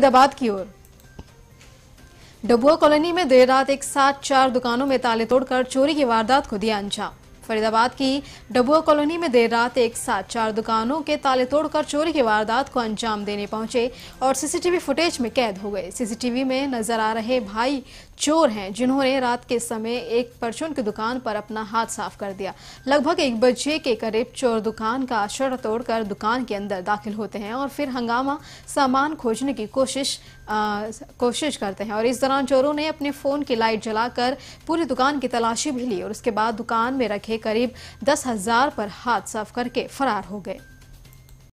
फरीदाबाद की ओर डबुआ कॉलोनी में देर रात एक साथ चार दुकानों में ताले तोड़कर चोरी की वारदात को दिया अंजाम फरीदाबाद की डबुआ कॉलोनी में देर रात एक साथ चार दुकानों के ताले तोड़कर चोरी की वारदात को अंजाम देने पहुंचे और सीसीटीवी फुटेज में कैद हो गए सीसीटीवी में नजर आ रहे भाई चोर हैं जिन्होंने रात के समय एक परचून की दुकान पर अपना हाथ साफ कर दिया लगभग एक बजे के करीब चोर दुकान का शटर तोड़कर दुकान के अंदर दाखिल होते हैं और फिर हंगामा सामान खोजने की कोशिश कोशिश करते हैं और इस दौरान चोरों ने अपने फोन की लाइट जलाकर पूरी दुकान की तलाशी भी ली और उसके बाद दुकान में रखे करीब दस हजार पर हाथ साफ करके फरार हो गए